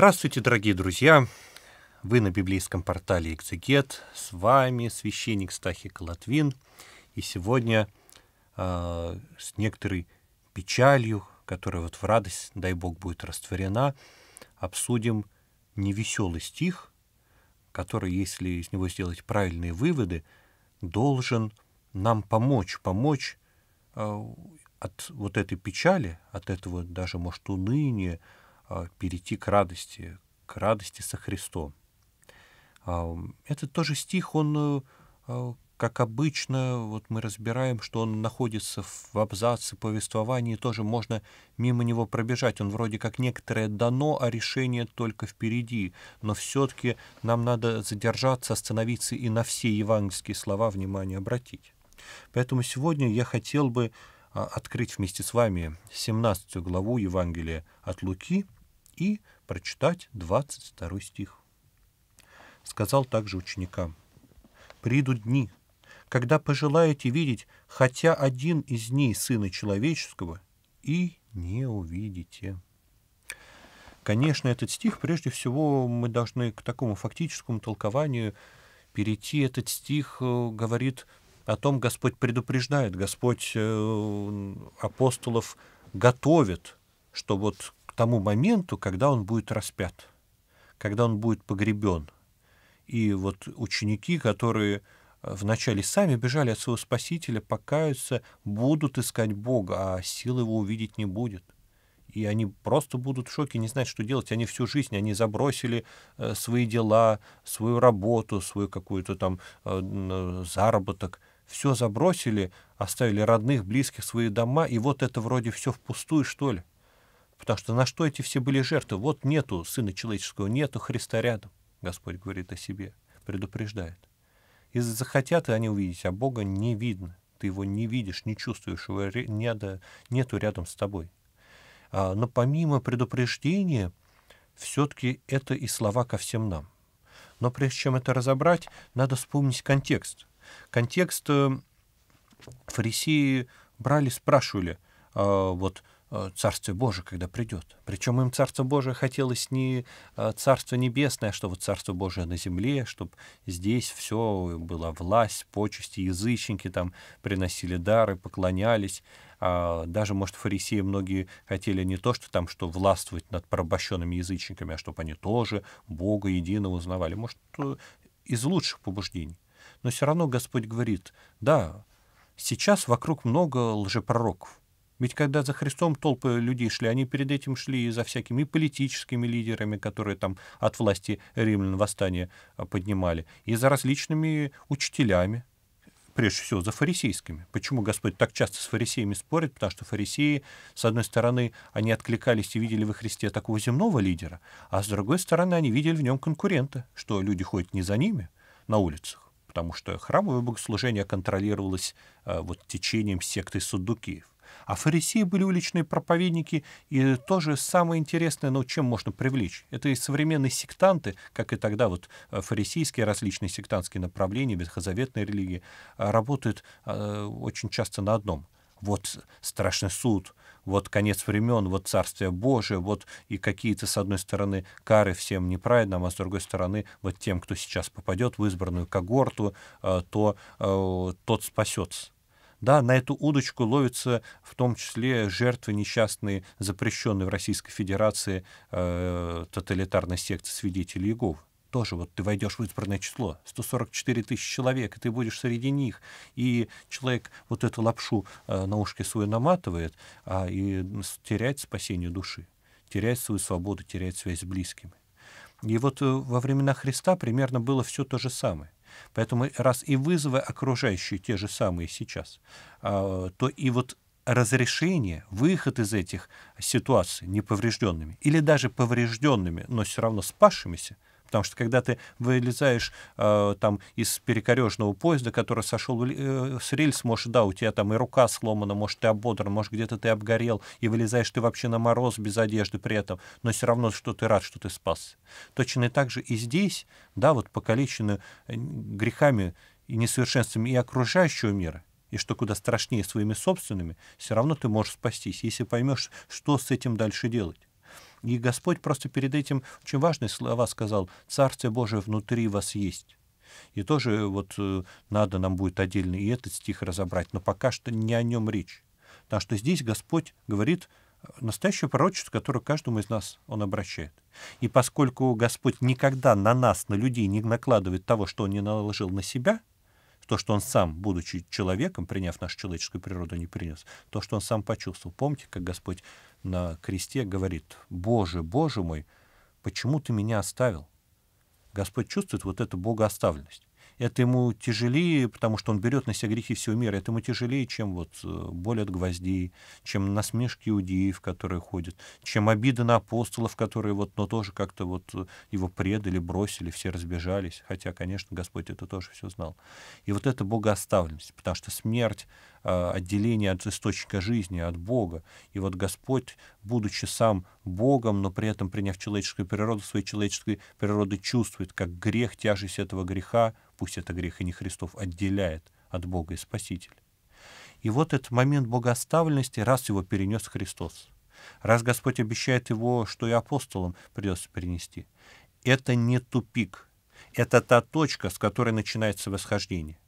Здравствуйте, дорогие друзья! Вы на библейском портале «Экзегет». С вами священник Стахи Колотвин. И сегодня э, с некоторой печалью, которая вот в радость, дай Бог, будет растворена, обсудим невеселый стих, который, если из него сделать правильные выводы, должен нам помочь, помочь э, от вот этой печали, от этого даже, может, уныния, а, перейти к радости, к радости со Христом. А, этот тоже стих, он, э, а, как обычно, вот мы разбираем, что он находится в абзаце повествования, тоже можно мимо него пробежать. Он вроде как некоторое дано, а решение только впереди. Но все-таки нам надо задержаться, остановиться и на все евангельские слова внимание обратить. Поэтому сегодня я хотел бы открыть вместе с вами 17 главу Евангелия от Луки — и прочитать 22 стих. Сказал также ученикам, «Придут дни, когда пожелаете видеть хотя один из дней Сына Человеческого, и не увидите». Конечно, этот стих, прежде всего, мы должны к такому фактическому толкованию перейти. Этот стих э, говорит о том, Господь предупреждает, Господь э, апостолов готовит, что вот тому моменту, когда он будет распят, когда он будет погребен. И вот ученики, которые э, вначале сами бежали от своего Спасителя, покаются, будут искать Бога, а сил его увидеть не будет. И они просто будут в шоке, не знают, что делать. Они всю жизнь, они забросили э, свои дела, свою работу, свой какой-то там э, заработок. Все забросили, оставили родных, близких, свои дома, и вот это вроде все впустую, что ли. Потому что на что эти все были жертвы? Вот нету Сына Человеческого, нету Христа рядом. Господь говорит о себе, предупреждает. И захотят они увидеть, а Бога не видно. Ты его не видишь, не чувствуешь, его нету рядом с тобой. А, но помимо предупреждения, все-таки это и слова ко всем нам. Но прежде чем это разобрать, надо вспомнить контекст. Контекст э, фарисеи брали, спрашивали, а, вот, Э, Царствие Божие, когда придет. Причем им Царство Божие хотелось не э, Царство Небесное, а что вот Царство Божие на земле, чтобы здесь все э, была власть, почести, язычники там приносили дары, поклонялись. А даже, может, фарисеи многие хотели не то, что там, что властвовать над порабощенными язычниками, а чтобы они тоже Бога единого узнавали. Может, из лучших побуждений. Но все равно Господь говорит, да, сейчас вокруг много лжепророков, ведь когда за Христом толпы людей шли, они перед этим шли и за всякими политическими лидерами, которые там от власти римлян восстание а, поднимали, и за различными учителями, прежде всего за фарисейскими. Почему Господь так часто с фарисеями спорит? Потому что фарисеи, с одной стороны, они откликались и видели во Христе такого земного лидера, а с другой стороны, они видели в нем конкурента, что люди ходят не за ними на улицах, потому что храмовое богослужение контролировалось а, вот течением секты Суддукиев. А фарисеи были уличные проповедники, и тоже самое интересное, но ну, чем можно привлечь? Это и современные сектанты, как и тогда вот э, фарисейские различные сектантские направления, ветхозаветные религии, а, работают э, очень часто на одном — вот страшный суд, вот конец времен, вот Царствие Божие, вот и какие-то, с одной стороны, кары всем неправедным, а с другой стороны, вот тем, кто сейчас попадет в избранную когорту, э, то э, тот спасется. Да, на эту удочку ловятся в том числе жертвы несчастные, запрещенные в Российской Федерации э, тоталитарной секции свидетелей Иеговы тоже вот ты войдешь в избранное число, 144 тысячи человек, и ты будешь среди них, и человек вот эту лапшу э, на ушке свою наматывает, а, и теряет спасение души, теряет свою свободу, теряет связь с близкими. И вот э, во времена Христа примерно было все то же самое. Поэтому раз и вызовы окружающие те же самые сейчас, а, то и вот разрешение, выход из этих ситуаций неповрежденными или даже поврежденными, но все равно спасшимися – Потому что когда ты вылезаешь э, там из перекорежного поезда, который сошел э, с рельс, может, да, у тебя там и рука сломана, может, ты ободран, может, где-то ты обгорел, и вылезаешь ты вообще на мороз без одежды при этом, но все равно, что ты рад, что ты спас. Точно так же и здесь, да, вот покалечены э, грехами и несовершенствами и окружающего мира, и что куда страшнее своими собственными, все равно ты можешь спастись, если поймешь, что с этим дальше делать. И Господь просто перед этим очень важные слова сказал «Царствие Божие внутри вас есть». И тоже вот э, надо нам будет отдельно и этот стих разобрать, но пока что не о нем речь. Потому что здесь Господь говорит э, настоящее пророчество, которое каждому из нас Он обращает. И поскольку Господь никогда на нас, на людей не накладывает того, что Он не наложил на себя — то, что он сам, будучи человеком, приняв нашу человеческую природу, не принес, то, что он сам почувствовал. Помните, как Господь на кресте говорит, «Боже, Боже мой, почему ты меня оставил?» Господь чувствует вот эту богооставленность это ему тяжелее, потому что он берет на себя грехи всего мира, это ему тяжелее, чем вот э, боль от гвоздей, чем насмешки иудеев, которые ходят, чем обиды на апостолов, которые вот, но тоже как-то вот э, его предали, бросили, все разбежались, хотя, конечно, Господь это тоже все знал. И вот это богооставленность, потому что смерть, а, отделение от источника жизни, от Бога. И вот Господь, будучи сам Богом, но при этом приняв человеческую природу, своей человеческой природы чувствует, как грех, тяжесть этого греха пусть это грех и не Христов, отделяет от Бога и Спасителя. И вот этот момент богоставленности, раз его перенес Христос, раз Господь обещает его, что и апостолам придется перенести, это не тупик, это та точка, с которой начинается восхождение.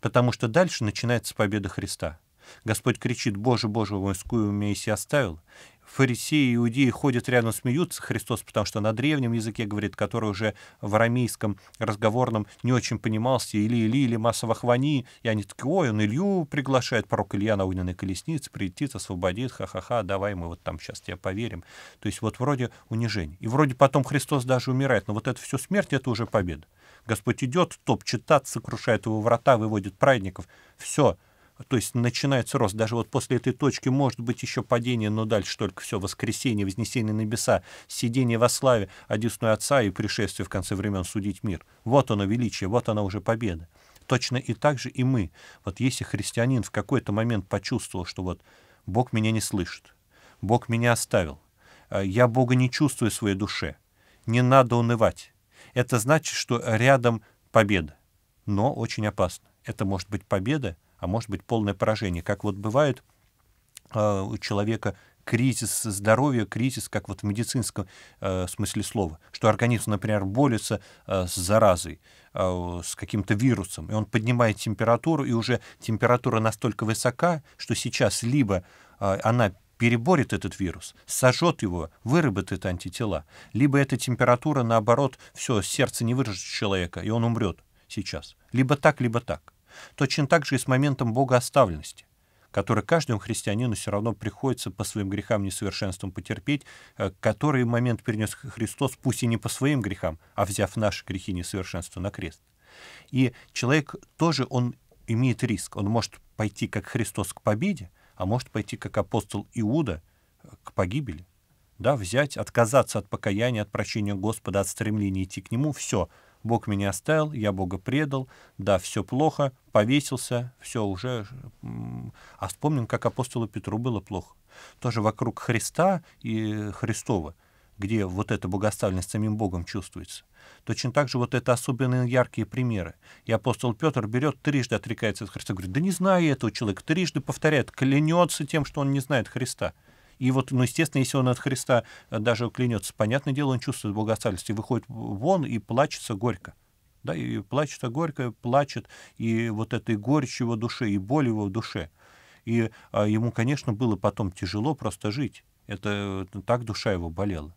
Потому что дальше начинается победа Христа. Господь кричит «Боже, Боже, войскую меня и оставил», фарисеи и иудеи ходят рядом, смеются Христос, потому что на древнем языке говорит, который уже в арамейском разговорном не очень понимался, или Или, или Масавахвани, и они такие, ой, он Илью приглашает, пророк Илья на огненной колеснице, прилетит, освободит, ха-ха-ха, давай мы вот там сейчас тебе поверим. То есть вот вроде унижение. И вроде потом Христос даже умирает, но вот это все смерть, это уже победа. Господь идет, топчет ад, сокрушает его врата, выводит праведников. Все, то есть начинается рост. Даже вот после этой точки может быть еще падение, но дальше только все, воскресение, вознесение на небеса, сидение во славе, одесную Отца и пришествие в конце времен судить мир. Вот оно величие, вот она уже победа. Точно и так же и мы. Вот если христианин в какой-то момент почувствовал, что вот Бог меня не слышит, Бог меня оставил, э, я Бога не чувствую в своей душе, не надо унывать. Это значит, что рядом победа, но очень опасно. Это может быть победа, а может быть полное поражение. Как вот бывает э, у человека кризис здоровья, кризис, как вот в медицинском э, смысле слова, что организм, например, борется э, с заразой, э, с каким-то вирусом, и он поднимает температуру, и уже температура настолько высока, что сейчас либо э, она переборет этот вирус, сожжет его, выработает антитела, либо эта температура, наоборот, все, сердце не выдержит человека, и он умрет сейчас. Либо так, либо так. Точно так же и с моментом богооставленности, который каждому христианину все равно приходится по своим грехам несовершенствам потерпеть, э, который момент перенес Христос, пусть и не по своим грехам, а взяв наши грехи несовершенства на крест. И человек тоже, он имеет риск. Он может пойти как Христос к победе, а может пойти как апостол Иуда э, к погибели. Да, взять, отказаться от покаяния, от прощения Господа, от стремления идти к Нему, все — Бог меня оставил, я Бога предал, да, все плохо, повесился, все уже... А вспомним, как апостолу Петру было плохо. Тоже вокруг Христа и Христова, где вот эта богоставленность самим Богом чувствуется. Точно так же вот это особенные яркие примеры. И апостол Петр берет, трижды отрекается от Христа, говорит, да не знаю этого человека, трижды повторяет, клянется тем, что он не знает Христа. — и вот, ну, естественно, если он от Христа э, даже клянется, понятное дело, он чувствует богословие, выходит вон и плачется горько. Да, и плачет-то горько, плачет, и вот этой горечь его душе и боль его в душе. И а, ему, конечно, было потом тяжело просто жить. Это э, так душа его болела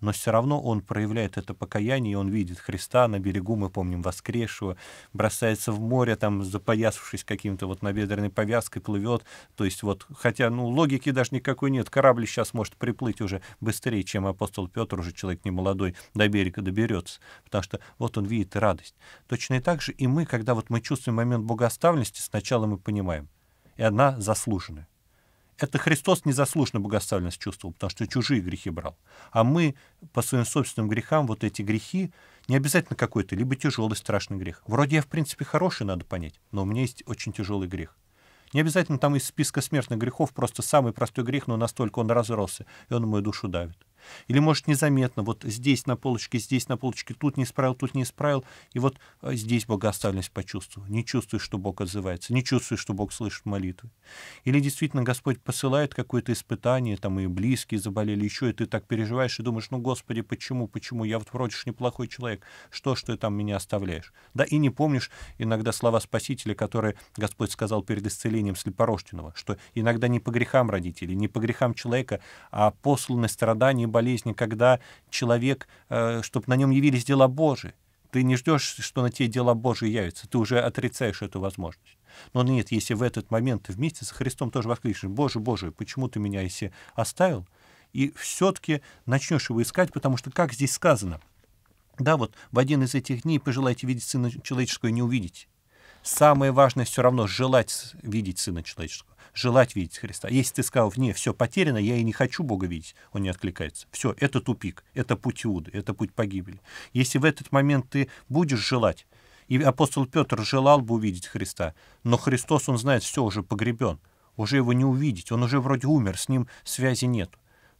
но все равно он проявляет это покаяние, и он видит Христа на берегу, мы помним, воскресшего, бросается в море, там, запоясавшись каким-то вот набедренной повязкой, плывет, то есть вот, хотя, ну, логики даже никакой нет, корабль сейчас может приплыть уже быстрее, чем апостол Петр, уже человек не молодой, до берега доберется, потому что вот он видит радость. Точно и так же и мы, когда вот мы чувствуем момент богоставленности, сначала мы понимаем, и она заслуженная это Христос незаслуженно богоставленность чувствовал, потому что чужие грехи брал. А мы по своим собственным грехам вот эти грехи, не обязательно какой-то, либо тяжелый страшный грех. Вроде я, в принципе, хороший, надо понять, но у меня есть очень тяжелый грех. Не обязательно там из списка смертных грехов просто самый простой грех, но настолько он разросся, и он мою душу давит. Или, может, незаметно, вот здесь на полочке, здесь на полочке, тут не исправил, тут не исправил, и вот э, здесь богоставленность почувствовал. Не чувствуешь, что Бог отзывается, не чувствуешь, что Бог слышит молитвы. Или действительно Господь посылает какое-то испытание, там и близкие заболели, еще, и ты так переживаешь и думаешь, ну, Господи, почему, почему, я вот вроде же неплохой человек, что что ты там меня оставляешь? Да, и не помнишь иногда слова Спасителя, которые Господь сказал перед исцелением слепорожденного, что иногда не по грехам родителей, не по грехам человека, а посланы страдания болезни, когда человек, э, чтобы на нем явились дела Божии. Ты не ждешь, что на те дела Божии явятся, ты уже отрицаешь эту возможность. Но нет, если в этот момент ты вместе с Христом тоже воскликнешь, «Боже, Боже, почему ты меня, если оставил?» И все-таки начнешь его искать, потому что, как здесь сказано, да, вот в один из этих дней пожелайте видеть Сына Человеческого и не увидеть. Самое важное все равно желать видеть Сына Человеческого, желать видеть Христа. Если ты сказал, вне все потеряно, я и не хочу Бога видеть, он не откликается. Все, это тупик, это путь Иуды, это путь погибели. Если в этот момент ты будешь желать, и апостол Петр желал бы увидеть Христа, но Христос, он знает, все уже погребен, уже его не увидеть, он уже вроде умер, с ним связи нет.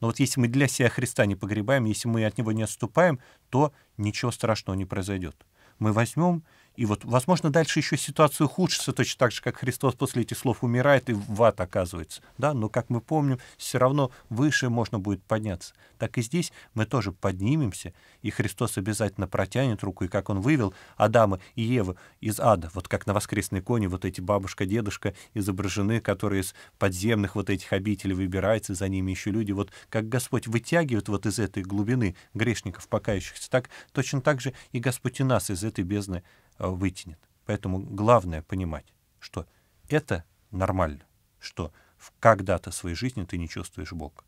Но вот если мы для себя Христа не погребаем, если мы от него не отступаем, то ничего страшного не произойдет. Мы возьмем и вот, возможно, дальше еще ситуация ухудшится, точно так же, как Христос после этих слов умирает и в ад оказывается. Да? Но, как мы помним, все равно выше можно будет подняться. Так и здесь мы тоже поднимемся, и Христос обязательно протянет руку, и как Он вывел Адама и Еву из ада, вот как на воскресной коне вот эти бабушка, дедушка изображены, которые из подземных вот этих обителей выбираются, за ними еще люди. Вот как Господь вытягивает вот из этой глубины грешников, покающихся, так точно так же и Господь и нас из этой бездны Э, вытянет. Поэтому главное понимать, что это нормально, что когда-то в своей жизни ты не чувствуешь Бога,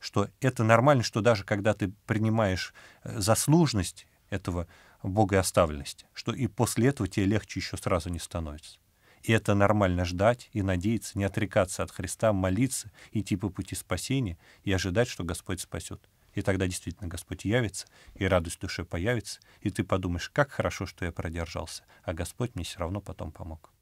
что это нормально, что даже когда ты принимаешь э, заслуженность этого Бога и оставленности, что и после этого тебе легче еще сразу не становится. И это нормально ждать и надеяться, не отрекаться от Христа, молиться, идти по пути спасения и ожидать, что Господь спасет. И тогда действительно Господь явится, и радость души появится, и ты подумаешь, как хорошо, что я продержался, а Господь мне все равно потом помог.